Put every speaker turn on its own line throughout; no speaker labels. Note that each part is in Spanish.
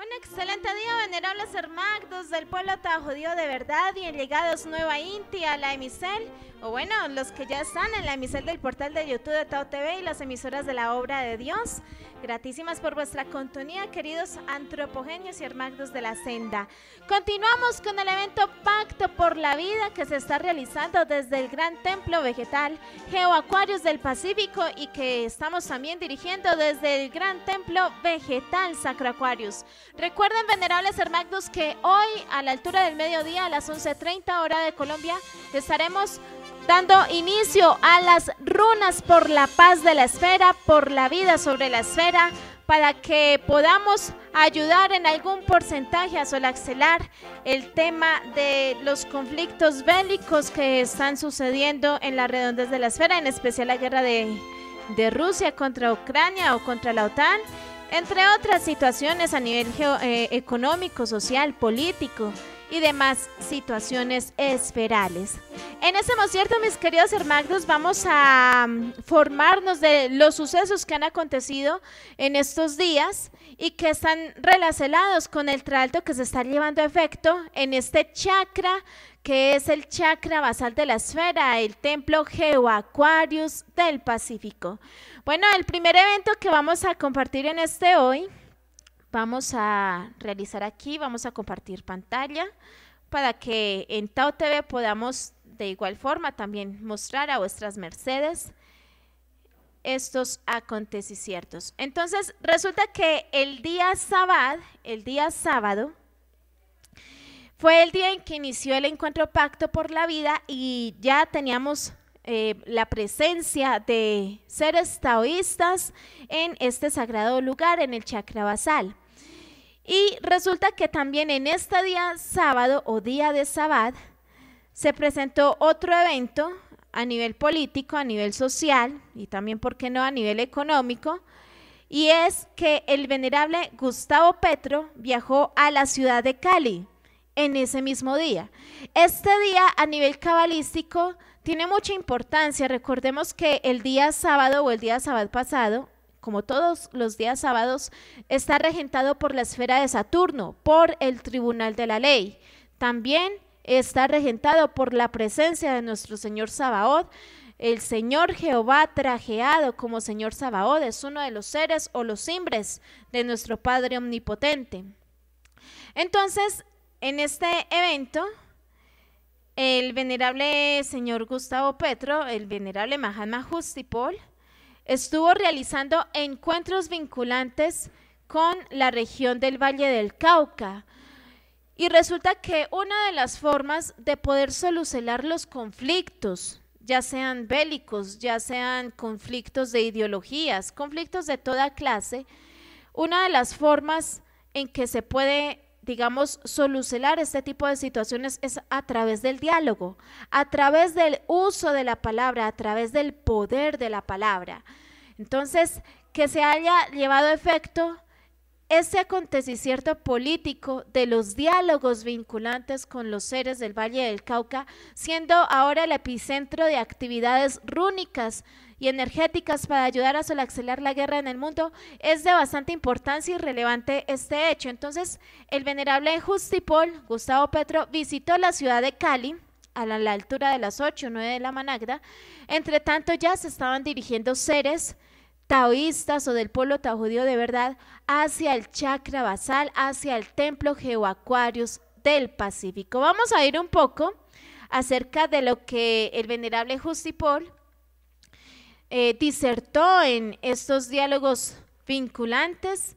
Un excelente día, venerables hermanos del
pueblo Tajudío de verdad, bien llegados Nueva Inti a la emisel, o bueno, los que ya están en la emisel del portal de YouTube de Tao TV y las emisoras de la obra de Dios. Gratísimas por vuestra contonía, queridos antropogenios y hermanos de la senda. Continuamos con el evento Pacto por la Vida que se está realizando desde el Gran Templo Vegetal Geoacuarios del Pacífico y que estamos también dirigiendo desde el Gran Templo Vegetal Sacro Recuerden, venerables hermanos, que hoy a la altura del mediodía, a las 11.30 hora de Colombia, estaremos dando inicio a las runas por la paz de la esfera, por la vida sobre la esfera, para que podamos ayudar en algún porcentaje a solaxelar el tema de los conflictos bélicos que están sucediendo en las redondez de la esfera, en especial la guerra de, de Rusia contra Ucrania o contra la OTAN entre otras situaciones a nivel eh, económico, social, político, y demás situaciones esferales. En este concierto, mis queridos hermanos, vamos a mm, formarnos de los sucesos que han acontecido en estos días y que están relacionados con el tralto que se está llevando a efecto en este chakra que es el chakra basal de la esfera, el templo Geo del Pacífico. Bueno, el primer evento que vamos a compartir en este hoy vamos a realizar aquí, vamos a compartir pantalla para que en Tau TV podamos de igual forma también mostrar a vuestras mercedes estos acontecimientos. Entonces, resulta que el día sábado, el día sábado, fue el día en que inició el encuentro Pacto por la Vida y ya teníamos eh, la presencia de seres taoístas en este sagrado lugar, en el chakra basal. Y resulta que también en este día sábado o día de Sabbat se presentó otro evento a nivel político, a nivel social y también, ¿por qué no?, a nivel económico. Y es que el venerable Gustavo Petro viajó a la ciudad de Cali en ese mismo día. Este día a nivel cabalístico tiene mucha importancia. Recordemos que el día sábado o el día sábado pasado, como todos los días sábados, está regentado por la esfera de Saturno, por el Tribunal de la Ley. También está regentado por la presencia de nuestro Señor Sabaoth. El Señor Jehová trajeado como Señor Sabaoth es uno de los seres o los cimbres de nuestro Padre Omnipotente. Entonces, en este evento, el venerable señor Gustavo Petro, el venerable Mahatma Justipol, estuvo realizando encuentros vinculantes con la región del Valle del Cauca. Y resulta que una de las formas de poder solucionar los conflictos, ya sean bélicos, ya sean conflictos de ideologías, conflictos de toda clase, una de las formas en que se puede digamos, solucionar este tipo de situaciones es a través del diálogo, a través del uso de la palabra, a través del poder de la palabra. Entonces, que se haya llevado efecto este acontecimiento político de los diálogos vinculantes con los seres del Valle del Cauca, siendo ahora el epicentro de actividades rúnicas y energéticas para ayudar a acelerar la guerra en el mundo, es de bastante importancia y relevante este hecho. Entonces, el venerable Justipol, Gustavo Petro, visitó la ciudad de Cali, a la, altura de las 8 o 9 de la managda. Entre tanto, ya se estaban dirigiendo seres taoístas o del pueblo tajudío de verdad hacia el chakra basal, hacia el templo Geoacuarios del Pacífico. Vamos a ir un poco acerca de lo que el venerable Justipol eh, disertó en estos diálogos vinculantes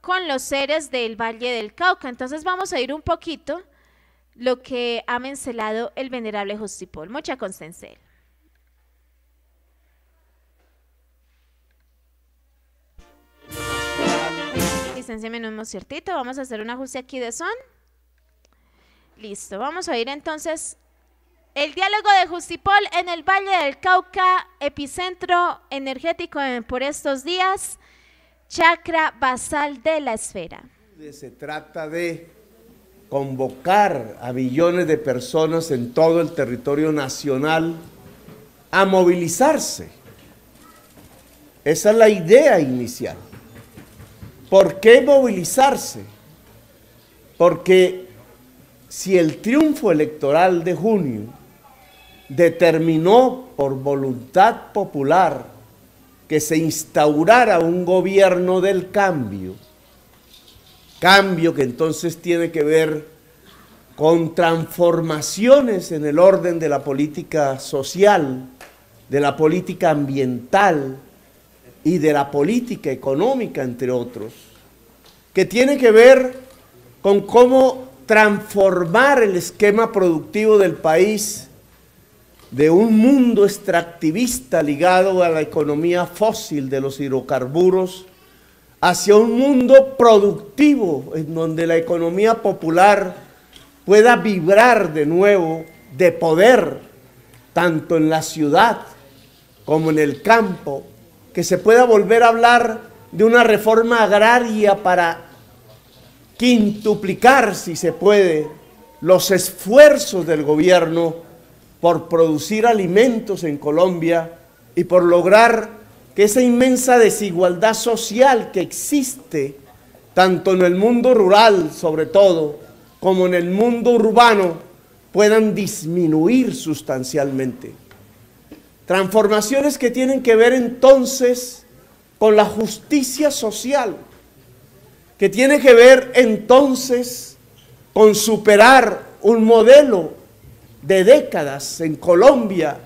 con los seres del Valle del Cauca. Entonces vamos a ir un poquito lo que ha mencionado el venerable Justipol. Mucha constancia. Pues en sí ciertito. Vamos a hacer un ajuste aquí de son. Listo, vamos a ir entonces. El diálogo de Justipol en el Valle del Cauca, epicentro energético por estos días, chakra basal de la esfera.
Se trata de convocar a billones de personas en todo el territorio nacional a movilizarse. Esa es la idea inicial. ¿Por qué movilizarse? Porque si el triunfo electoral de junio determinó por voluntad popular que se instaurara un gobierno del cambio, cambio que entonces tiene que ver con transformaciones en el orden de la política social, de la política ambiental, y de la política económica, entre otros, que tiene que ver con cómo transformar el esquema productivo del país de un mundo extractivista ligado a la economía fósil de los hidrocarburos hacia un mundo productivo en donde la economía popular pueda vibrar de nuevo de poder, tanto en la ciudad como en el campo, que se pueda volver a hablar de una reforma agraria para quintuplicar, si se puede, los esfuerzos del gobierno por producir alimentos en Colombia y por lograr que esa inmensa desigualdad social que existe, tanto en el mundo rural sobre todo, como en el mundo urbano, puedan disminuir sustancialmente. Transformaciones que tienen que ver entonces con la justicia social, que tiene que ver entonces con superar un modelo de décadas en Colombia,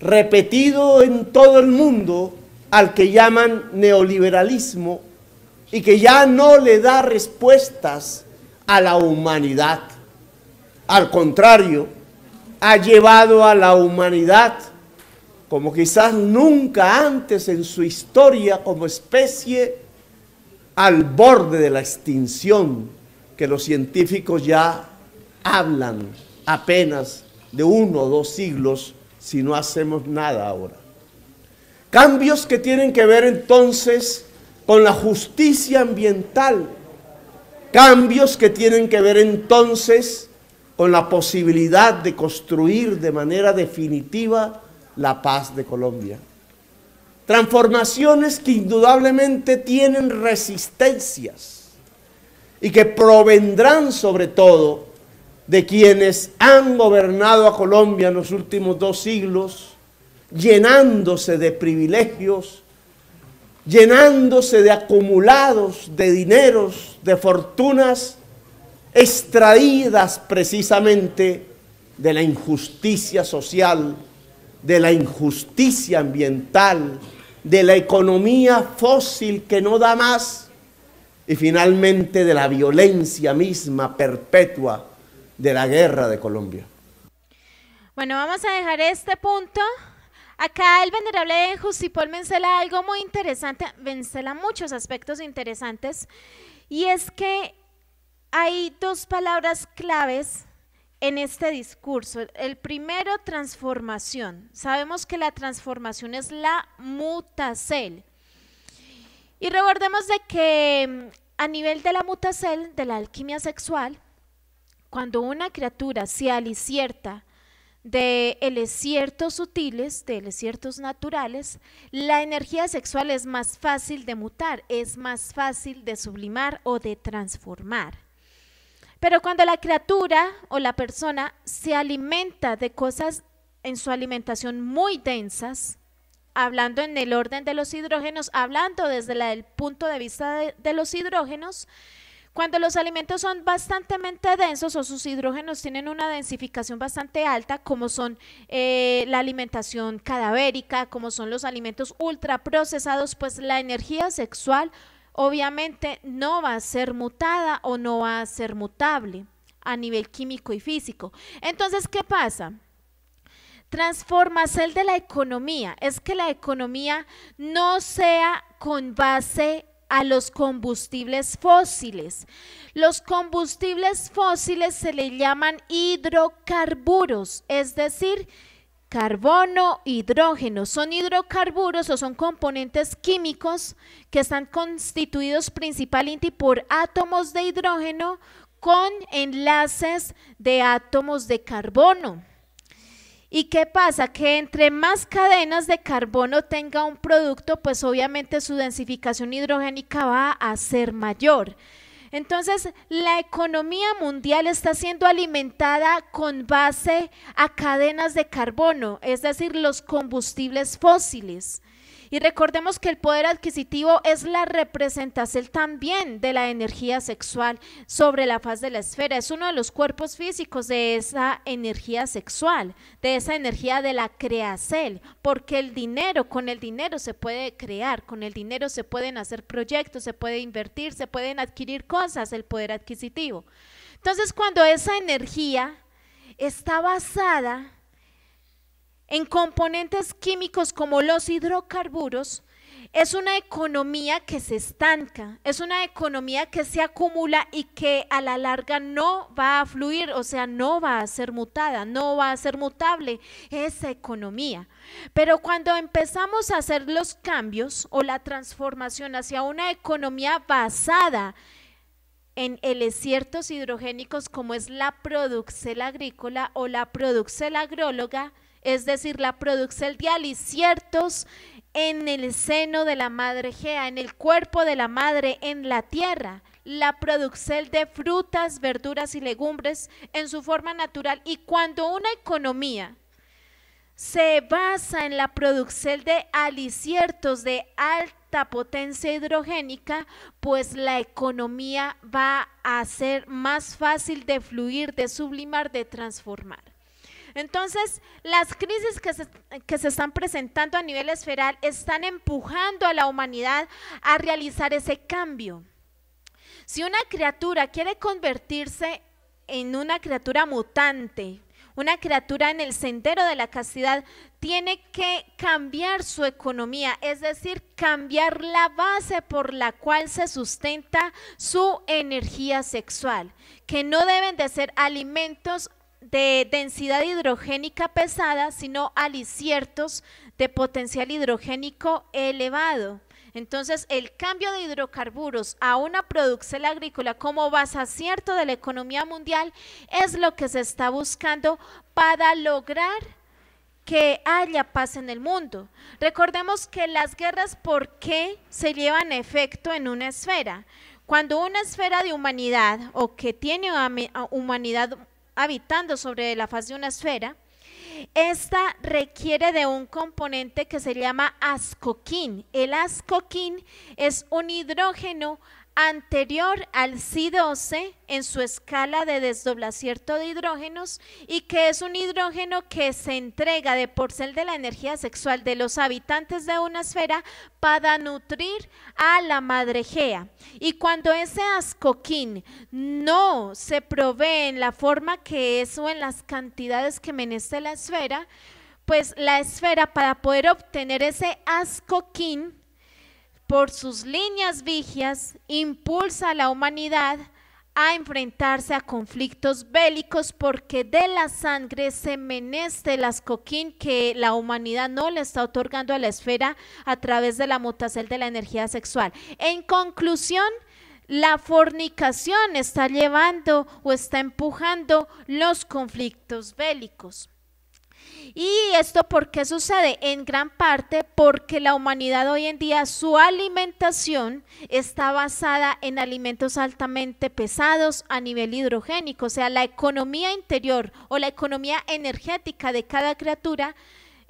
repetido en todo el mundo, al que llaman neoliberalismo y que ya no le da respuestas a la humanidad. Al contrario, ha llevado a la humanidad como quizás nunca antes en su historia como especie, al borde de la extinción, que los científicos ya hablan apenas de uno o dos siglos si no hacemos nada ahora. Cambios que tienen que ver entonces con la justicia ambiental, cambios que tienen que ver entonces con la posibilidad de construir de manera definitiva la paz de Colombia. Transformaciones que indudablemente tienen resistencias y que provendrán sobre todo de quienes han gobernado a Colombia en los últimos dos siglos, llenándose de privilegios, llenándose de acumulados, de dineros, de fortunas, extraídas precisamente de la injusticia social de la injusticia ambiental, de la economía fósil que no da más y finalmente de la violencia misma perpetua de la guerra de Colombia.
Bueno, vamos a dejar este punto. Acá el venerable Justipol mencela algo muy interesante, mencela muchos aspectos interesantes, y es que hay dos palabras claves en este discurso. El primero, transformación. Sabemos que la transformación es la mutacel. Y recordemos de que mm, a nivel de la mutacel, de la alquimia sexual, cuando una criatura se alicierta de ciertos sutiles, de ciertos naturales, la energía sexual es más fácil de mutar, es más fácil de sublimar o de transformar. Pero cuando la criatura o la persona se alimenta de cosas en su alimentación muy densas, hablando en el orden de los hidrógenos, hablando desde el punto de vista de, los hidrógenos, cuando los alimentos son bastante densos o sus hidrógenos tienen una densificación bastante alta, como son eh, la alimentación cadavérica, como son los alimentos ultraprocesados, pues la energía sexual obviamente no va a ser mutada o no va a ser mutable a nivel químico y físico. Entonces, ¿qué pasa? el de la economía es que la economía no sea con base a los combustibles fósiles. Los combustibles fósiles se le llaman hidrocarburos, es decir, Carbono, hidrógeno, son hidrocarburos o son componentes químicos que están constituidos principalmente por átomos de hidrógeno con enlaces de átomos de carbono. ¿Y qué pasa? Que entre más cadenas de carbono tenga un producto, pues obviamente su densificación hidrogénica va a ser mayor. Entonces, la economía mundial está siendo alimentada con base a cadenas de carbono, es decir, los combustibles fósiles. Y recordemos que el poder adquisitivo es la representación también de la energía sexual sobre la faz de la esfera. Es uno de los cuerpos físicos de esa energía sexual, de esa energía de la creacel, porque el dinero, con el dinero se puede crear, con el dinero se pueden hacer proyectos, se puede invertir, se pueden adquirir cosas, el poder adquisitivo. Entonces, cuando esa energía está basada en componentes químicos como los hidrocarburos, es una economía que se estanca, es una economía que se acumula y que a la larga no va a fluir, o sea, no va a ser mutada, no va a ser mutable esa economía. Pero cuando empezamos a hacer los cambios o la transformación hacia una economía basada en ciertos hidrogénicos como es la producción agrícola o la producción agróloga, es decir, la producción de aliciertos en el seno de la madre Gea, en el cuerpo de la madre, en la tierra, la producción de frutas, verduras y legumbres en su forma natural. Y cuando una economía se basa en la producción de aliciertos de alta potencia hidrogénica, pues la economía va a ser más fácil de fluir, de sublimar, de transformar. Entonces, las crisis que se, están presentando a nivel esferal están empujando a la humanidad a realizar ese cambio. Si una criatura quiere convertirse en una criatura mutante, una criatura en el sendero de la castidad, tiene que cambiar su economía, es decir, cambiar la base por la cual se sustenta su energía sexual, que no deben de ser alimentos de densidad hidrogénica pesada, sino aliciertos de potencial hidrogénico elevado. Entonces, el cambio de hidrocarburos a una producción agrícola como base cierto de la economía mundial es lo que se está buscando para lograr que haya paz en el mundo. Recordemos que las guerras, ¿por qué se llevan efecto en una esfera? Cuando una esfera de humanidad o que tiene humanidad habitando sobre la faz de una esfera, esta requiere de un componente que se llama ascoquín. El ascoquín es un hidrógeno anterior al C12 en su escala de desdoblacierto de hidrógenos y que es un hidrógeno que se entrega de porcel de la energía sexual de los habitantes de una esfera para nutrir a la madregea Y cuando ese ascoquín no se provee en la forma que es o en las cantidades que meneste la esfera, pues la esfera para poder obtener ese ascoquín por sus líneas vigias, impulsa a la humanidad a enfrentarse a conflictos bélicos porque de la sangre se meneste las coquín que la humanidad no le está otorgando a la esfera a través de la mutacel de la energía sexual. En conclusión, la fornicación está llevando o está empujando los conflictos bélicos. Y esto por qué sucede en gran parte porque la humanidad hoy en día su alimentación está basada en alimentos altamente pesados a nivel hidrogénico, o sea, la economía interior o la economía energética de cada criatura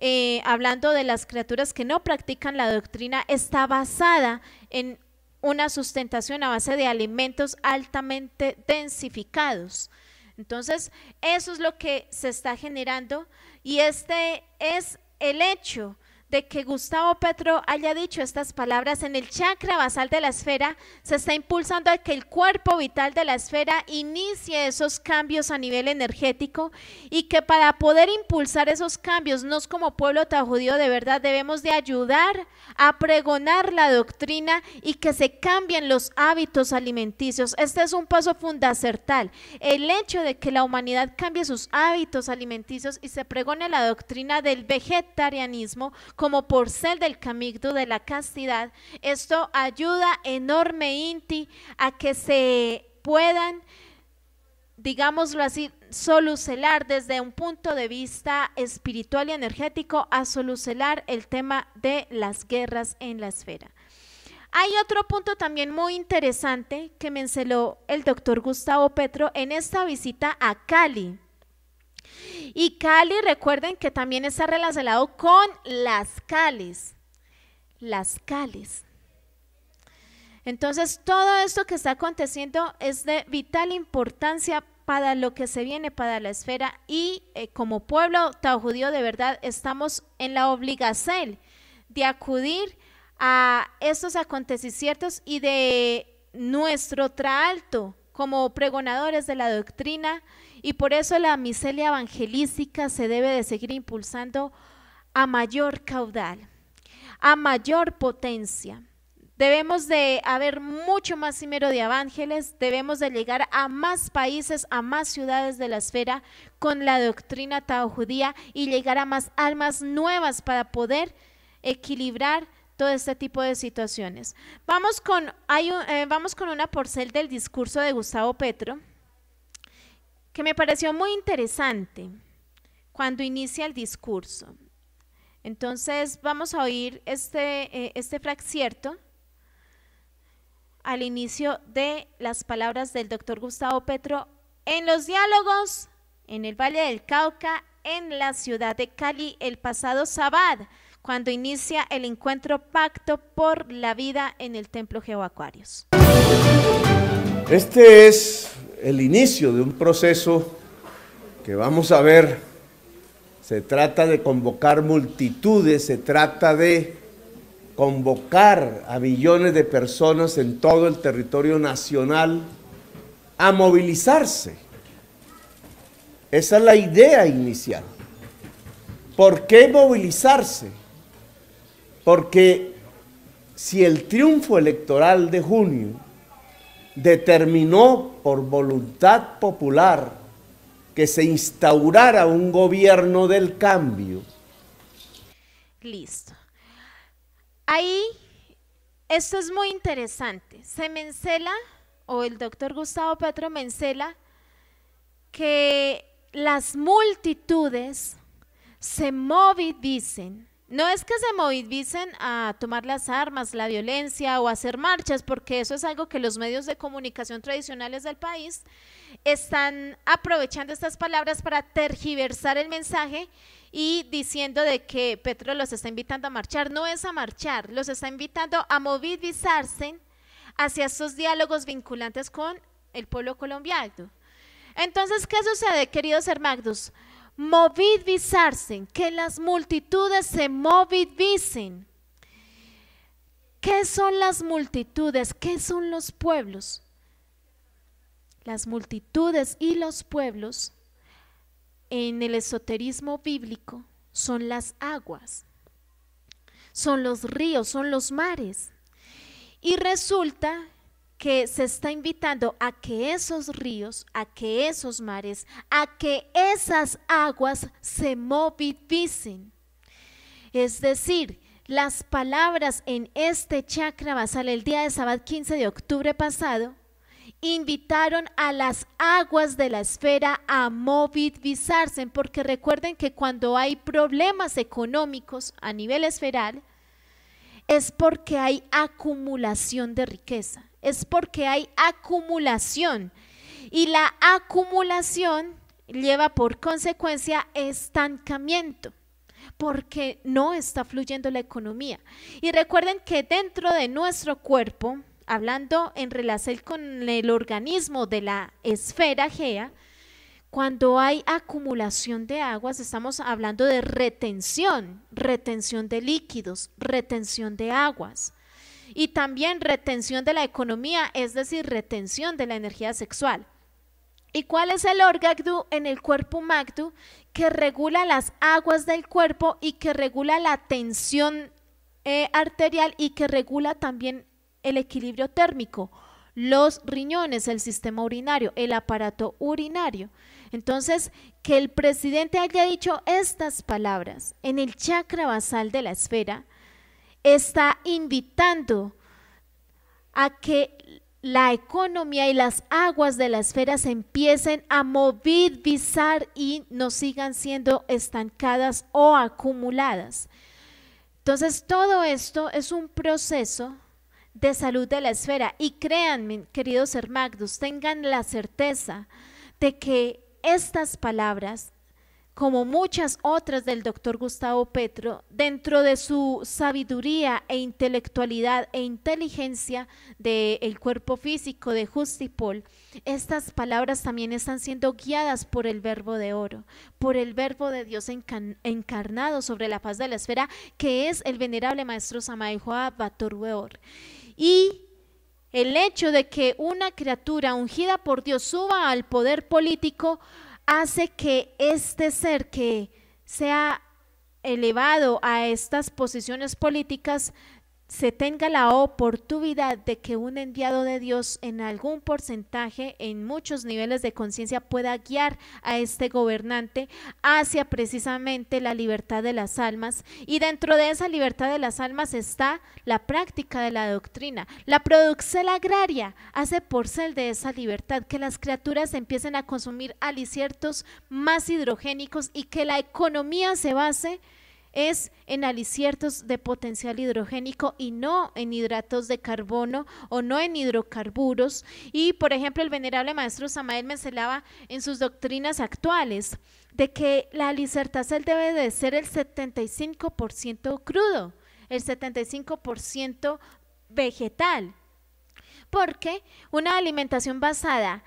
eh, hablando de las criaturas que no practican la doctrina, está basada en una sustentación a base de alimentos altamente densificados. Entonces, eso es lo que se está generando y este es el hecho de que Gustavo Petro haya dicho estas palabras en el chakra basal de la esfera, se está impulsando a que el cuerpo vital de la esfera inicie esos cambios a nivel energético y que para poder impulsar esos cambios, nos como pueblo tajudío de verdad debemos de ayudar a pregonar la doctrina y que se cambien los hábitos alimenticios. Este es un paso fundacertal. El hecho de que la humanidad cambie sus hábitos alimenticios y se pregone la doctrina del vegetarianismo como por ser del camino de la castidad, esto ayuda enorme Inti a que se puedan, digámoslo así, solucelar desde un punto de vista espiritual y energético a solucelar el tema de las guerras en la esfera. Hay otro punto también muy interesante que mencionó el doctor Gustavo Petro en esta visita a Cali. Y Cali, recuerden que también está relacionado con las cales. Las cales. Entonces, todo esto que está aconteciendo es de vital importancia para lo que se viene para la esfera y eh, como pueblo judío de verdad estamos en la obligación de acudir a estos acontecimientos y de nuestro traalto como pregonadores de la doctrina y por eso la miseria evangelística se debe de seguir impulsando a mayor caudal, a mayor potencia. Debemos de haber mucho más cimero de ángeles, debemos de llegar a más países, a más ciudades de la esfera con la doctrina tao judía y llegar a más almas nuevas para poder equilibrar todo este tipo de situaciones. Vamos con, eh, vamos con una porcel del discurso de Gustavo Petro que me pareció muy interesante cuando inicia el discurso. Entonces vamos a oír este, eh, este al inicio de las palabras del doctor Gustavo Petro en los diálogos en el Valle del Cauca, en la ciudad de Cali, el pasado sábado, cuando inicia el encuentro Pacto por la Vida en el Templo Geoacuarios.
Este es el inicio de un proceso que vamos a ver. Se trata de convocar multitudes, se trata de convocar a millones de personas en todo el territorio nacional a movilizarse. Esa es la idea inicial. ¿Por qué movilizarse? Porque si el triunfo electoral de junio determinó por voluntad popular que se instaurara un gobierno del cambio.
Listo. Ahí, esto es muy interesante. Se mencela, o el doctor Gustavo Petro mencela, que las multitudes se movidicen no es que se movilicen a tomar las armas, la violencia o hacer marchas, porque eso es algo que los medios de comunicación tradicionales del país están aprovechando estas palabras para tergiversar el mensaje y diciendo de que Petro los está invitando a marchar. No es a marchar, los está invitando a movilizarse hacia esos diálogos vinculantes con el pueblo colombiano. Entonces, ¿qué sucede, queridos hermanos? movilizarse, que las multitudes se visen, ¿Qué son las multitudes? ¿Qué son los pueblos? Las multitudes y los pueblos en el esoterismo bíblico son las aguas, son los ríos, son los mares. Y resulta que se está invitando a que esos ríos, a que esos mares, a que esas aguas se movilicen. Es decir, las palabras en este chakra basal el día de sábado 15 de octubre pasado invitaron a las aguas de la esfera a movilizarse, porque recuerden que cuando hay problemas económicos a nivel esferal, es porque hay acumulación de riqueza es porque hay acumulación. Y la acumulación lleva por consecuencia estancamiento porque no está fluyendo la economía. Y recuerden que dentro de nuestro cuerpo, hablando en relación con el organismo de la esfera GEA, cuando hay acumulación de aguas, estamos hablando de retención, retención de líquidos, retención de aguas y también retención de la economía, es decir, retención de la energía sexual. ¿Y cuál es el órgano en el cuerpo magdu que regula las aguas del cuerpo y que regula la tensión eh, arterial y que regula también el equilibrio térmico? Los riñones, el sistema urinario, el aparato urinario. Entonces, que el presidente haya dicho estas palabras en el chakra basal de la esfera, está invitando a que la economía y las aguas de la esfera se empiecen a movilizar y no sigan siendo estancadas o acumuladas. Entonces, todo esto es un proceso de salud de la esfera. Y créanme, queridos hermanos, tengan la certeza de que estas palabras como muchas otras del doctor Gustavo Petro, dentro de su sabiduría e intelectualidad e inteligencia del cuerpo físico de Justipol, estas palabras también están siendo guiadas por el verbo de oro, por el verbo de Dios encarnado sobre la faz de la esfera, que es el venerable maestro Samael Joab Bator Y el hecho de que una criatura ungida por Dios suba al poder político hace que este ser que sea elevado a estas posiciones políticas se tenga la oportunidad de que un enviado de Dios en algún porcentaje, en muchos niveles de conciencia, pueda guiar a este gobernante hacia precisamente la libertad de las almas. Y dentro de esa libertad de las almas está la práctica de la doctrina. La producción agraria hace porcel de esa libertad, que las criaturas empiecen a consumir aliciertos más hidrogénicos y que la economía se base es en aliciertos de potencial hidrogénico y no en hidratos de carbono o no en hidrocarburos. Y, por ejemplo, el venerable maestro Samael mencionaba en sus doctrinas actuales de que la alicertacel debe de ser el 75% crudo, el 75% vegetal, porque una alimentación basada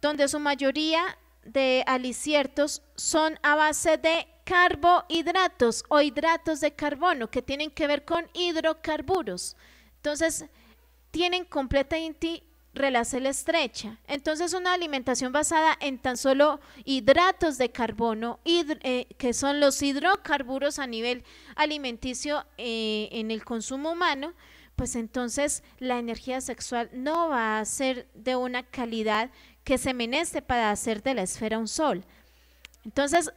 donde su mayoría de aliciertos son a base de carbohidratos o hidratos de carbono que tienen que ver con hidrocarburos. Entonces, tienen completa relación estrecha. Entonces, una alimentación basada en tan solo hidratos de carbono, eh, que son los hidrocarburos a nivel alimenticio eh, en el consumo humano, pues entonces la energía sexual no va a ser de una calidad que se meneste para hacer de la esfera un sol. Entonces,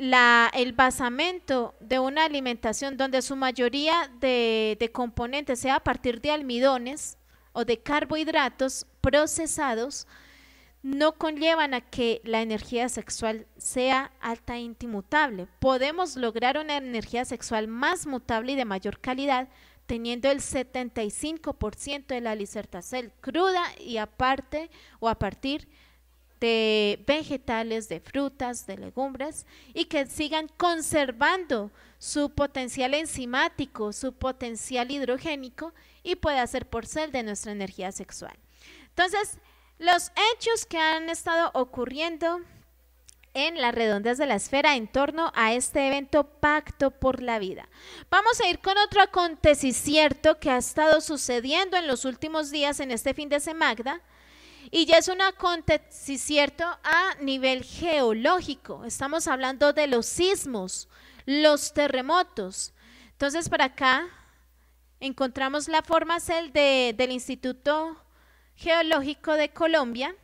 la, el basamento de una alimentación donde su mayoría de, componentes sea a partir de almidones o de carbohidratos procesados, no conllevan a que la energía sexual sea alta e intimutable, Podemos lograr una energía sexual más mutable y de mayor calidad teniendo el 75% de la licertacel cruda y aparte o a partir de de vegetales, de frutas, de legumbres, y que sigan conservando su potencial enzimático, su potencial hidrogénico, y pueda ser por ser de nuestra energía sexual. Entonces, los hechos que han estado ocurriendo en las redondas de la esfera en torno a este evento Pacto por la Vida. Vamos a ir con otro acontecimiento que ha estado sucediendo en los últimos días en este fin de semana, y ya es un acontecimiento a nivel geológico. Estamos hablando de los sismos, los terremotos. Entonces, para acá encontramos la forma cel de, del Instituto Geológico de Colombia,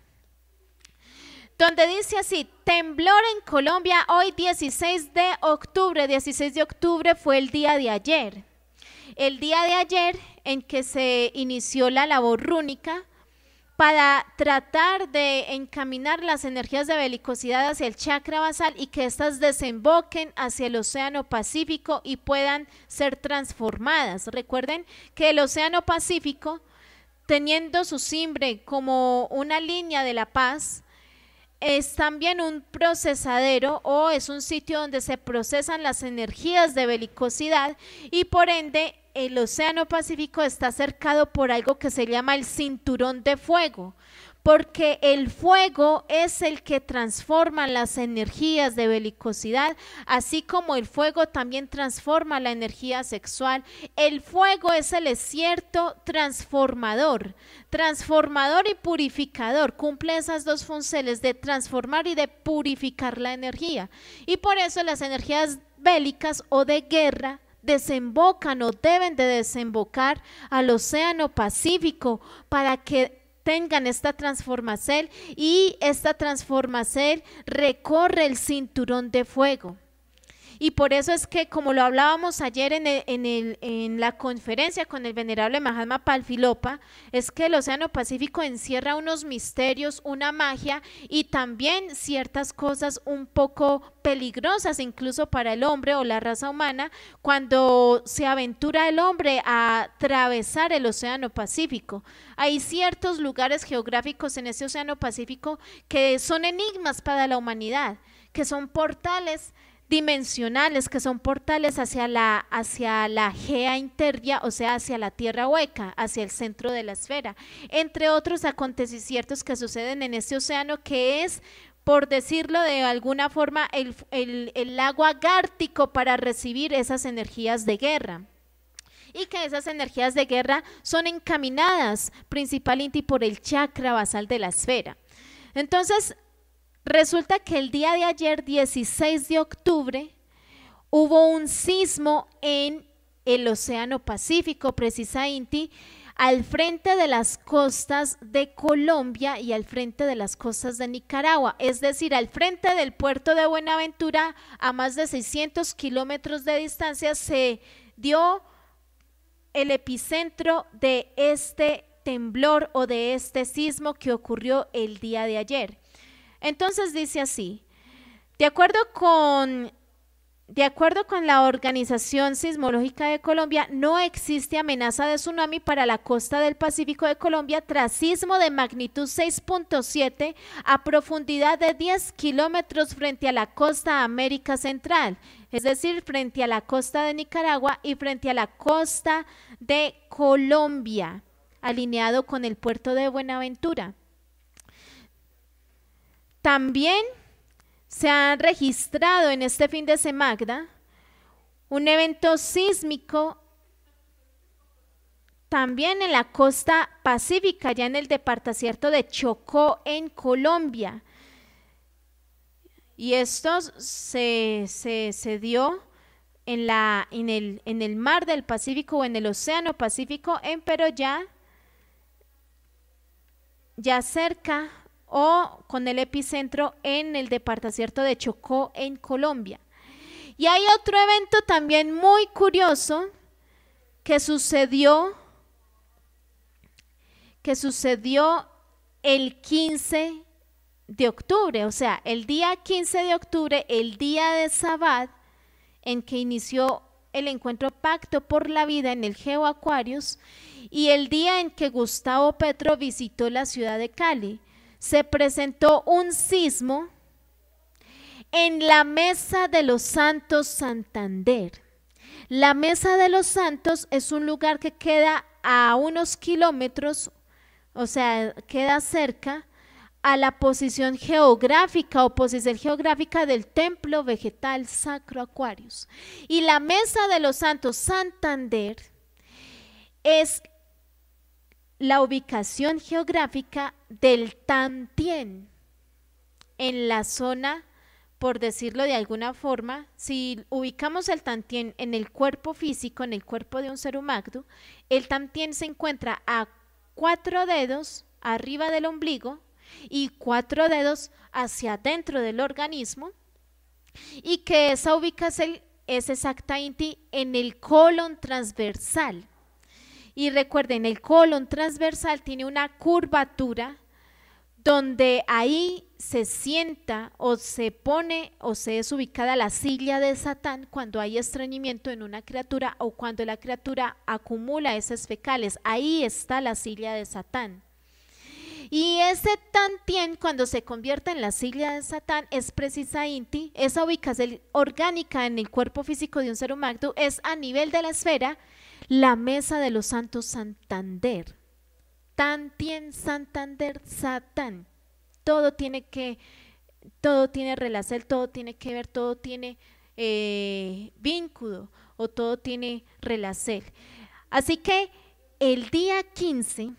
donde dice así, temblor en Colombia hoy 16 de octubre. 16 de octubre fue el día de ayer. El día de ayer en que se inició la labor rúnica para tratar de encaminar las energías de belicosidad hacia el chakra basal y que éstas desemboquen hacia el Océano Pacífico y puedan ser transformadas. Recuerden que el Océano Pacífico, teniendo su simbre como una línea de la paz, es también un procesadero o es un sitio donde se procesan las energías de belicosidad y por ende el Océano Pacífico está cercado por algo que se llama el cinturón de fuego, porque el fuego es el que transforma las energías de belicosidad, así como el fuego también transforma la energía sexual. El fuego es el cierto transformador, transformador y purificador, cumple esas dos funciones de transformar y de purificar la energía. Y por eso las energías bélicas o de guerra desembocan o deben de desembocar al Océano Pacífico para que tengan esta transformación y esta transformación recorre el cinturón de fuego. Y por eso es que, como lo hablábamos ayer en, en, el, en la conferencia con el venerable Mahatma Palfilopa, es que el Océano Pacífico encierra unos misterios, una magia y también ciertas cosas un poco peligrosas incluso para el hombre o la raza humana cuando se aventura el hombre a atravesar el Océano Pacífico. Hay ciertos lugares geográficos en ese Océano Pacífico que son enigmas para la humanidad, que son portales dimensionales que son portales hacia la, hacia la gea interia, o sea, hacia la tierra hueca, hacia el centro de la esfera, entre otros acontecimientos que suceden en este océano que es por decirlo de alguna forma, el, el, el agua gártico para recibir esas energías de guerra y que esas energías de guerra son encaminadas principalmente por el chakra basal de la esfera. Entonces, Resulta que el día de ayer, 16 de octubre, hubo un sismo en el Océano Pacífico, precisa Inti, al frente de las costas de Colombia y al frente de las costas de Nicaragua, es decir, al frente del puerto de Buenaventura, a más de 600 kilómetros de distancia, se dio el epicentro de este temblor o de este sismo que ocurrió el día de ayer. Entonces dice así, de acuerdo con la Organización Sismológica de Colombia, no existe amenaza de tsunami para la costa del Pacífico de Colombia tras sismo de magnitud 6.7 a profundidad de 10 kilómetros frente a la costa de América Central, es decir, frente a la costa de Nicaragua y frente a la costa de Colombia, alineado con el puerto de Buenaventura. También se ha registrado en este fin de semana un evento sísmico también en la costa pacífica, ya en el departamento de Chocó, en Colombia. Y esto se, se, dio en, la, en, el, mar del Pacífico o en el océano Pacífico, Pero ya, ya cerca o con el epicentro en el departamento de Chocó, en Colombia. Y hay otro evento también muy curioso que sucedió, que sucedió el 15 de octubre, o sea, el día 15 de octubre, el día de Sabbat, en que inició el encuentro Pacto por la Vida en el Geo Aquarius y el día en que Gustavo Petro visitó la ciudad de Cali se presentó un sismo en la Mesa de los Santos Santander. La Mesa de los Santos es un lugar que queda a unos kilómetros, o sea, queda cerca a la posición geográfica o posición geográfica del templo vegetal Sacro Acuarios. Y la Mesa de los Santos Santander es la ubicación geográfica del Tantien en la zona, por decirlo de alguna forma, si ubicamos el Tantien en el cuerpo físico, en el cuerpo de un ser humano, el Tantien se encuentra a cuatro dedos arriba del ombligo y cuatro dedos hacia adentro del organismo y que esa ubicación es exacta en el colon transversal y recuerden, el colon transversal tiene una curvatura donde ahí se sienta o se pone o se es ubicada la silla de Satán cuando hay estreñimiento en una criatura o cuando la criatura acumula esas fecales. Ahí está la silla de Satán. Y ese tantien, cuando se convierte en la silla de Satán, es precisa inti, esa ubicación orgánica en el cuerpo físico de un ser humano, es a nivel de la esfera la Mesa de los Santos Santander. Tantien Santander Satán. Todo tiene que, todo tiene relación, todo tiene que ver, todo tiene eh, vínculo o todo tiene relación. Así que el día 15,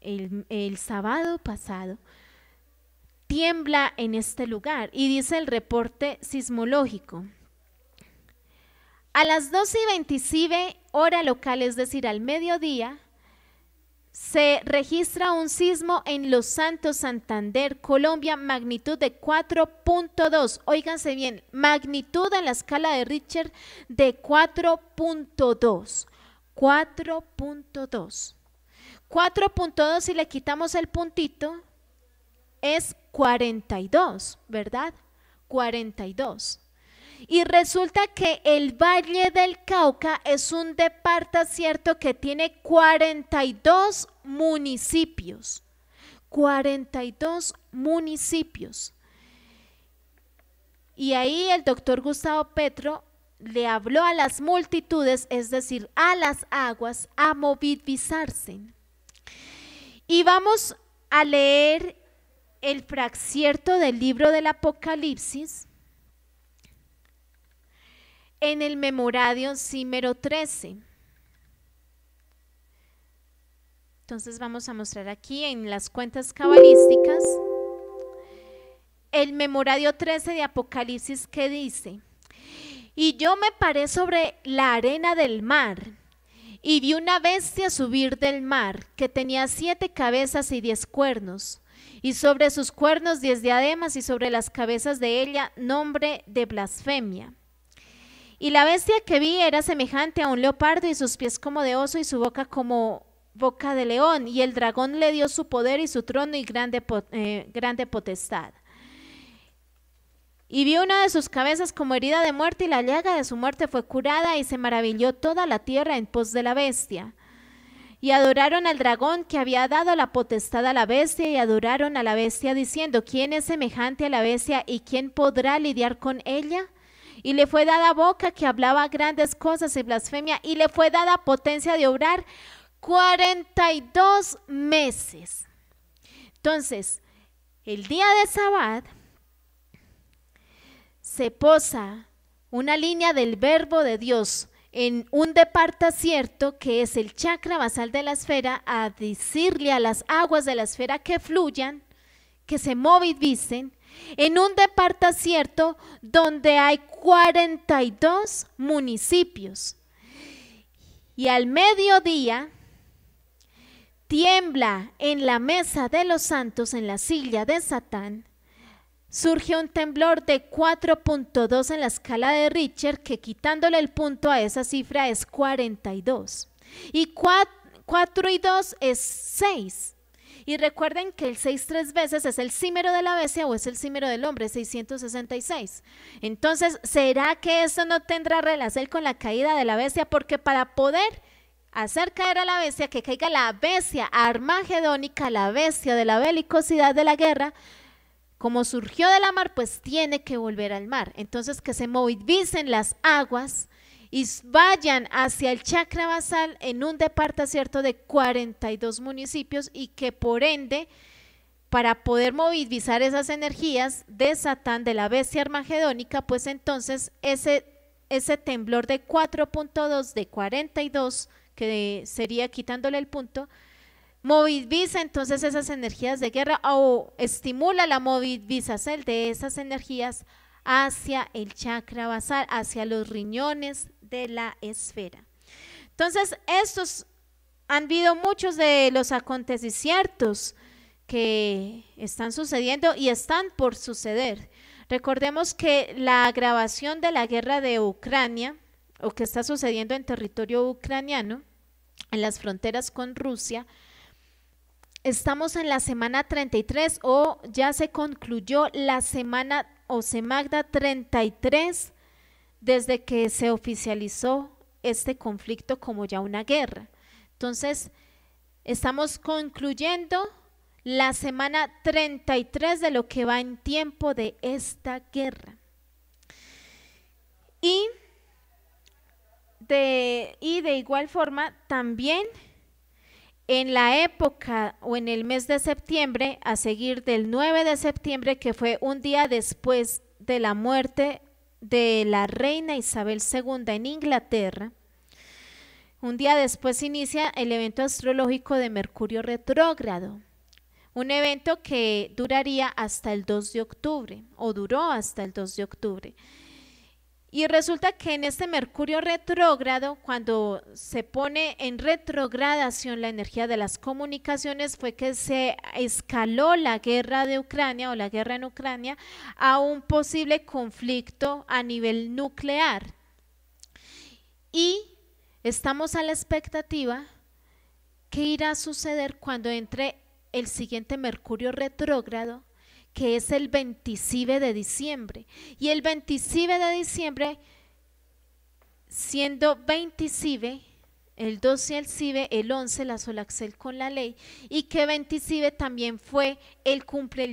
el, el sábado pasado, tiembla en este lugar y dice el reporte sismológico a las 12 y 27, hora local, es decir, al mediodía, se registra un sismo en Los Santos, Santander, Colombia, magnitud de 4.2. Óiganse bien, magnitud en la escala de Richard de 4.2. 4.2. 4.2 si le quitamos el puntito es 42, ¿verdad? 42. Y resulta que el Valle del Cauca es un departamento que tiene 42 municipios. 42 municipios. Y ahí el doctor Gustavo Petro le habló a las multitudes, es decir, a las aguas, a movilizarse. Y vamos a leer el fraccierto del libro del Apocalipsis, en el Memoradio Címero 13. Entonces vamos a mostrar aquí en las cuentas cabalísticas el Memoradio 13 de Apocalipsis que dice, y yo me paré sobre la arena del mar y vi una bestia subir del mar que tenía siete cabezas y diez cuernos y sobre sus cuernos diez diademas y sobre las cabezas de ella nombre de blasfemia. Y la bestia que vi era semejante a un leopardo y sus pies como de oso y su boca como boca de león. Y el dragón le dio su poder y su trono y grande, eh, grande potestad. Y vi una de sus cabezas como herida de muerte y la llaga de su muerte fue curada y se maravilló toda la tierra en pos de la bestia. Y adoraron al dragón que había dado la potestad a la bestia y adoraron a la bestia diciendo, ¿quién es semejante a la bestia y quién podrá lidiar con ella? Y le fue dada boca que hablaba grandes cosas y blasfemia, y le fue dada potencia de obrar 42 meses. Entonces, el día de Sabbat se posa una línea del verbo de Dios en un departamento que es el chakra basal de la esfera a decirle a las aguas de la esfera que fluyan, que se movilicen, en un departamento donde hay 42 municipios. Y al mediodía tiembla en la mesa de los santos, en la silla de Satán, surge un temblor de 4.2 en la escala de Richard que quitándole el punto a esa cifra es 42. Y y 4 y 2 es 6. Y recuerden que el 6 tres veces es el símero de la bestia o es el símero del hombre, 666. Entonces, ¿será que eso no tendrá relación con la caída de la bestia? Porque para poder hacer caer a la bestia, que caiga la bestia armagedónica, la bestia de la belicosidad de la guerra, como surgió de la mar, pues tiene que volver al mar. Entonces, que se movilicen las aguas y vayan hacia el chakra basal en un departamento cierto de 42 municipios y que por ende para poder movilizar esas energías de Satán, de la bestia armagedónica, pues entonces ese, ese temblor de 4.2 de 42, que sería quitándole el punto, moviliza entonces esas energías de guerra o estimula la movilización de esas energías hacia el chakra basal, hacia los riñones, de la esfera. Entonces, estos han habido muchos de los acontecimientos que están sucediendo y están por suceder. Recordemos que la agravación de la guerra de Ucrania, o que está sucediendo en territorio ucraniano, en las fronteras con Rusia, estamos en la semana 33 o ya se concluyó la semana o semana 33 desde que se oficializó este conflicto como ya una guerra. Entonces, estamos concluyendo la semana 33 de lo que va en tiempo de esta guerra. Y de, y de igual forma, también en la época o en el mes de septiembre, a seguir del 9 de septiembre, que fue un día después de la muerte de la reina Isabel II en Inglaterra, un día después inicia el evento astrológico de Mercurio retrógrado, un evento que duraría hasta el 2 de octubre o duró hasta el 2 de octubre. Y resulta que en este Mercurio retrógrado, cuando se pone en retrogradación la energía de las comunicaciones, fue que se escaló la guerra de Ucrania o la guerra en Ucrania a un posible conflicto a nivel nuclear. Y estamos a la expectativa qué irá a suceder cuando entre el siguiente Mercurio retrógrado que es el 27 de diciembre. Y el 27 de diciembre, siendo 27, el 12 el el 11 la Solaxel con la ley, y que 27 también fue el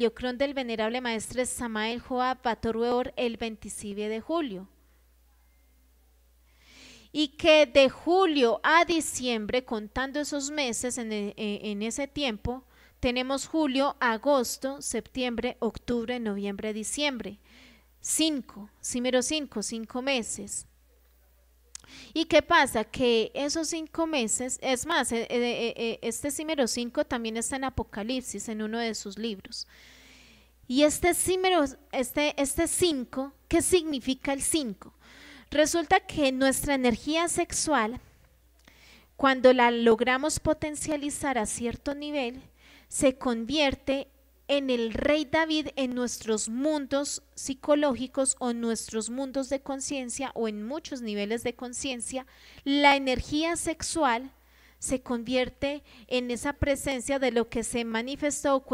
iocrón del venerable maestro Samael Joab Batorweor el 27 de julio. Y que de julio a diciembre, contando esos meses en, e, e, en ese tiempo, tenemos julio, agosto, septiembre, octubre, noviembre, diciembre. Cinco, símero cinco, cinco meses. ¿Y qué pasa? Que esos cinco meses, es más, eh, eh, eh, este símero cinco también está en Apocalipsis, en uno de sus libros. Y este símero, este, este ¿qué significa el cinco? Resulta que nuestra energía sexual, cuando la logramos potencializar a cierto nivel, se convierte en el rey David en nuestros mundos psicológicos o en nuestros mundos de conciencia o en muchos niveles de conciencia, la energía sexual se convierte en esa presencia de lo que se manifestó o,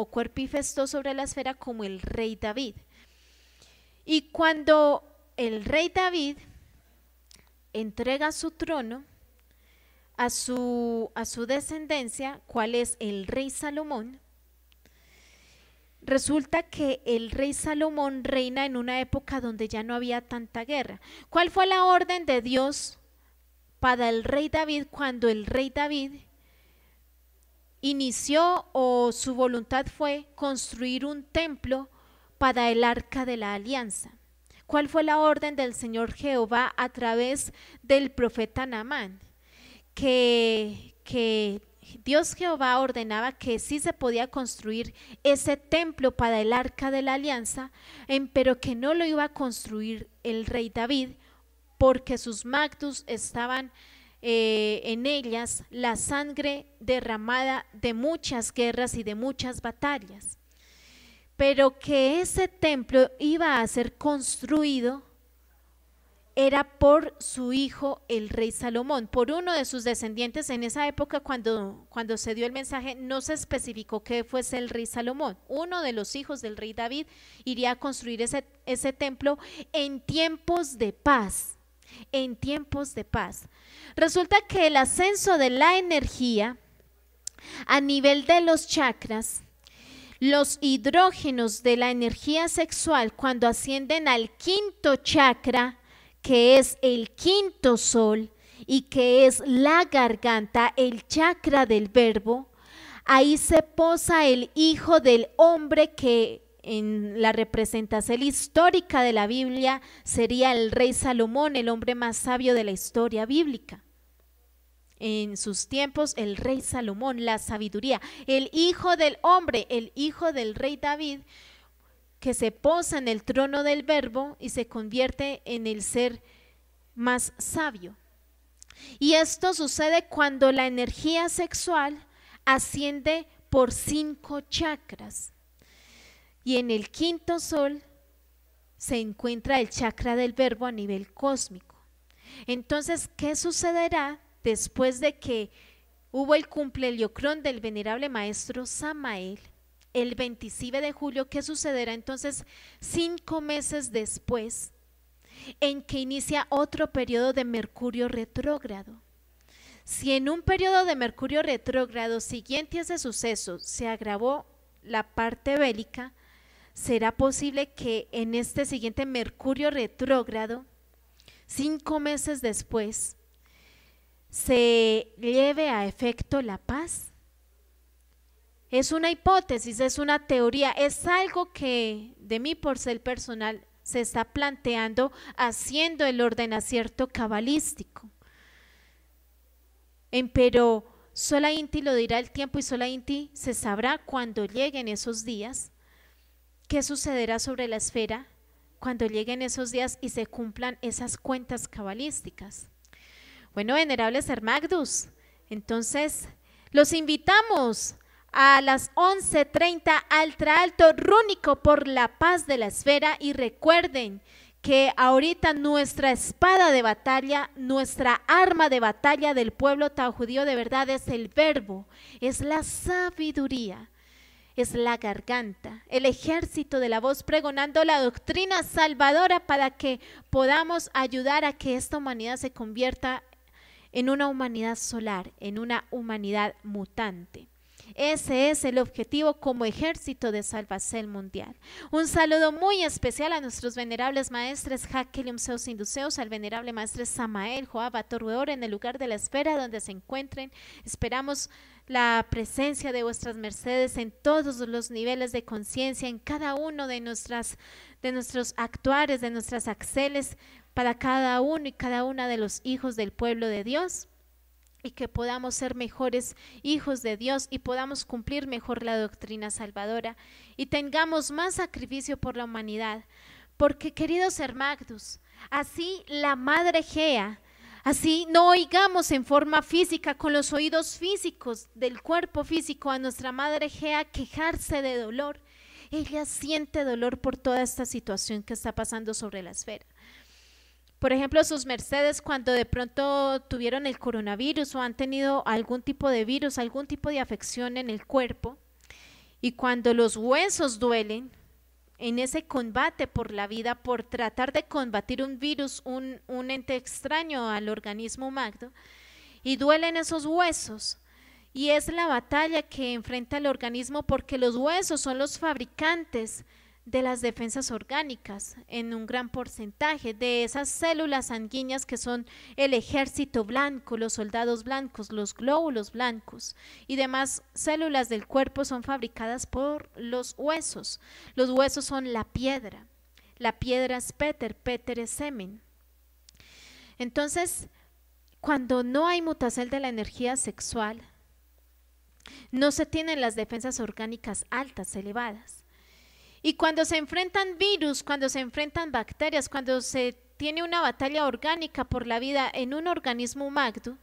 o cuerpifestó sobre la esfera como el rey David. Y cuando el rey David entrega su trono, a su, a su descendencia, cuál es el rey Salomón, Resulta que el rey Salomón reina en una época donde ya no había tanta guerra. ¿Cuál fue la orden de Dios para el rey David cuando el rey David inició o su voluntad fue construir un templo para el arca de la alianza? ¿Cuál fue la orden del Señor Jehová a través del profeta Naamán? que, que Dios Jehová ordenaba que sí se podía construir ese templo para el arca de la alianza, pero que no lo iba a construir el rey David, porque sus magdus estaban eh, en ellas la sangre derramada de muchas guerras y de muchas batallas. Pero que ese templo iba a ser construido era por su hijo el rey Salomón, por uno de sus descendientes. En esa época, cuando, cuando se dio el mensaje, no se especificó que fuese el rey Salomón. Uno de los hijos del rey David iría a construir ese, ese templo en tiempos de paz, en tiempos de paz. Resulta que el ascenso de la energía a nivel de los chakras, los hidrógenos de la energía sexual, cuando ascienden al quinto chakra, que es el quinto sol y que es la garganta, el chakra del verbo, ahí se posa el Hijo del Hombre que en la representación histórica de la Biblia sería el rey Salomón, el hombre más sabio de la historia bíblica. En sus tiempos, el rey Salomón, la sabiduría, el hijo del hombre, el hijo del rey David, que se posa en el trono del verbo y se convierte en el ser más sabio. Y esto sucede cuando la energía sexual asciende por cinco chakras. Y en el quinto sol se encuentra el chakra del verbo a nivel cósmico. Entonces, ¿qué sucederá después de que hubo el cumple del venerable maestro Samael? el 27 de julio, ¿qué sucederá entonces cinco meses después en que inicia otro periodo de Mercurio retrógrado? Si en un periodo de Mercurio retrógrado siguiente a ese suceso se agravó la parte bélica, será posible que en este siguiente Mercurio retrógrado, cinco meses después, se lleve a efecto la paz es una hipótesis, es una teoría, es algo que de mí por ser personal se está planteando haciendo el orden acierto cabalístico. Pero sola Inti lo dirá el tiempo y sola Inti se sabrá cuando lleguen esos días qué sucederá sobre la esfera cuando lleguen esos días y se cumplan esas cuentas cabalísticas. Bueno, Venerables Ser entonces los invitamos a las 11.30 al Alto Rúnico por la paz de la esfera y recuerden que ahorita nuestra espada de batalla, nuestra arma de batalla del pueblo judío de verdad es el verbo, es la sabiduría, es la garganta, el ejército de la voz pregonando la doctrina salvadora para que podamos ayudar a que esta humanidad se convierta en una humanidad solar, en una humanidad mutante. Ese es el objetivo como ejército de salvación mundial. Un saludo muy especial a nuestros venerables maestres Jaquelium Zeus Induceus, al venerable maestre Samael Joab Atorweor en el lugar de la esfera donde se encuentren. Esperamos la presencia de vuestras mercedes en todos los niveles de conciencia, en cada uno de, nuestras, de nuestros actuares, de nuestras axeles, para cada uno y cada una de los hijos del pueblo de Dios y que podamos ser mejores hijos de Dios y podamos cumplir mejor la doctrina salvadora y tengamos más sacrificio por la humanidad. Porque, queridos hermanos, así la Madre Gea, así no oigamos en forma física, con los oídos físicos del cuerpo físico a nuestra Madre Gea quejarse de dolor, ella siente dolor por toda esta situación que está pasando sobre la esfera. Por ejemplo, sus mercedes cuando de pronto tuvieron el coronavirus o han tenido algún tipo de virus, algún tipo de afección en el cuerpo, y cuando los huesos duelen, en ese combate por la vida, por tratar de combatir un virus, un, ente extraño al organismo magno y duelen esos huesos. Y es la batalla que enfrenta el organismo porque los huesos son los fabricantes de las defensas orgánicas en un gran porcentaje, de esas células sanguíneas que son el ejército blanco, los soldados blancos, los glóbulos blancos y demás células del cuerpo son fabricadas por los huesos. Los huesos son la piedra. La piedra es Peter, Peter es semen. Entonces, cuando no hay mutación de la energía sexual, no se tienen las defensas orgánicas altas, elevadas. Y cuando se enfrentan virus, cuando se enfrentan bacterias, cuando se tiene una batalla orgánica por la vida en un organismo magno,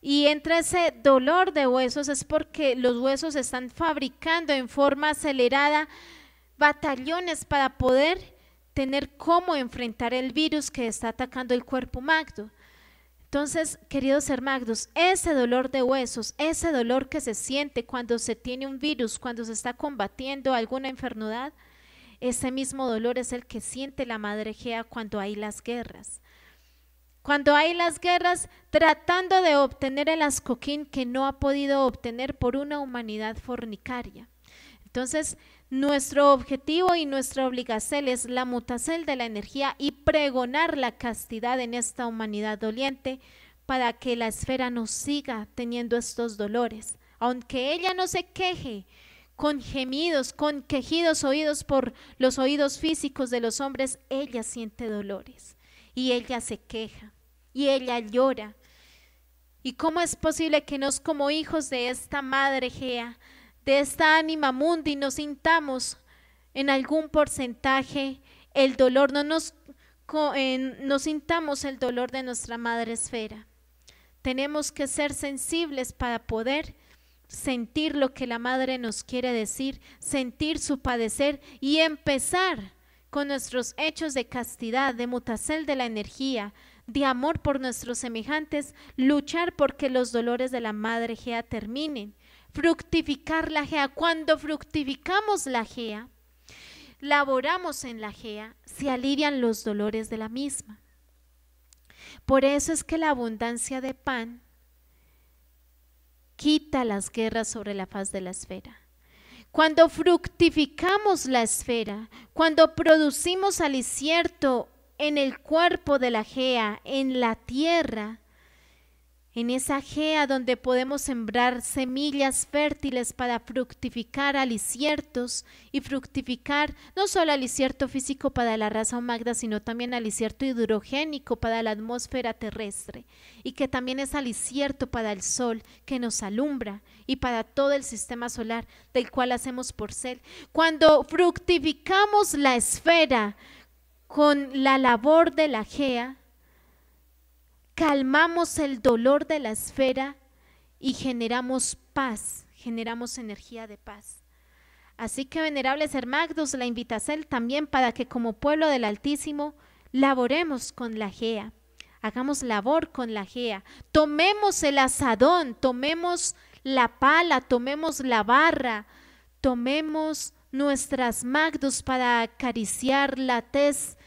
y entra ese dolor de huesos es porque los huesos están fabricando en forma acelerada batallones para poder tener cómo enfrentar el virus que está atacando el cuerpo magdo. Entonces, queridos magnos, ese dolor de huesos, ese dolor que se siente cuando se tiene un virus, cuando se está combatiendo alguna enfermedad, ese mismo dolor es el que siente la madre Gea cuando hay las guerras. Cuando hay las guerras tratando de obtener el ascoquín que no ha podido obtener por una humanidad fornicaria. Entonces, nuestro objetivo y nuestra obligación es la mutacel de la energía y pregonar la castidad en esta humanidad doliente para que la esfera no siga teniendo estos dolores. Aunque ella no se queje con gemidos, con quejidos oídos por los oídos físicos de los hombres, ella siente dolores y ella se queja y ella llora. ¿Y cómo es posible que nos como hijos de esta madre Gea, de esta ánima mundi, nos sintamos en algún porcentaje el dolor, no nos, nos sintamos el dolor de nuestra madre esfera? Tenemos que ser sensibles para poder sentir lo que la madre nos quiere decir, sentir su padecer y empezar con nuestros hechos de castidad, de mutacel de la energía, de amor por nuestros semejantes, luchar porque los dolores de la madre Gea terminen, fructificar la Gea. Cuando fructificamos la Gea, laboramos en la Gea, se alivian los dolores de la misma. Por eso es que la abundancia de pan quita las guerras sobre la faz de la esfera. Cuando fructificamos la esfera, cuando producimos al en el cuerpo de la Gea, en la tierra, en esa gea donde podemos sembrar semillas fértiles para fructificar aliciertos y fructificar no solo alicierto físico para la raza humana sino también alicierto hidrogénico para la atmósfera terrestre, y que también es alicierto para el sol que nos alumbra y para todo el sistema solar del cual hacemos porcel. Cuando fructificamos la esfera con la labor de la gea, calmamos el dolor de la esfera y generamos paz, generamos energía de paz. Así que, venerables hermanos, la invita a también para que como pueblo del Altísimo laboremos con la GEA, hagamos labor con la GEA, tomemos el asadón, tomemos la pala, tomemos la barra, tomemos nuestras magdos para acariciar la tez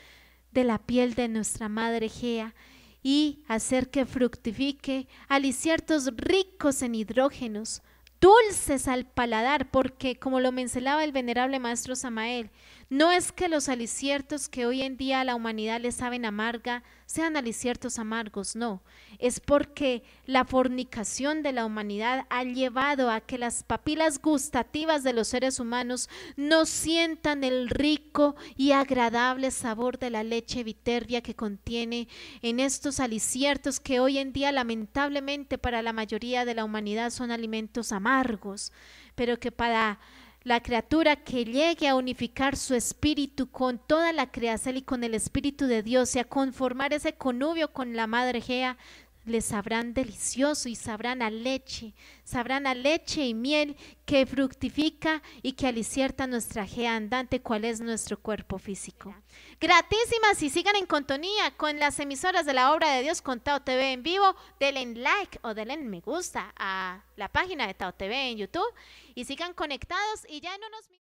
de la piel de nuestra madre Gea y hacer que fructifique aliciertos ricos en hidrógenos, dulces al paladar, porque como lo mencionaba el venerable maestro Samael, no es que los aliciertos que hoy en día a la humanidad le saben amarga sean aliciertos amargos, no. Es porque la fornicación de la humanidad ha llevado a que las papilas gustativas de los seres humanos no sientan el rico y agradable sabor de la leche viterbia que contiene en estos aliciertos que hoy en día lamentablemente para la mayoría de la humanidad son alimentos amargos, pero que para la criatura que llegue a unificar su espíritu con toda la creación y con el espíritu de Dios y a conformar ese connubio con la madre Gea, les sabrán delicioso y sabrán a leche, sabrán a leche y miel que fructifica y que alicierta nuestra gea andante, cuál es nuestro cuerpo físico. Gratísimas y sigan en contonía con las emisoras de la obra de Dios con Tao TV en vivo, denle like o denle me gusta a la página de Tao TV en YouTube y sigan conectados y ya no nos...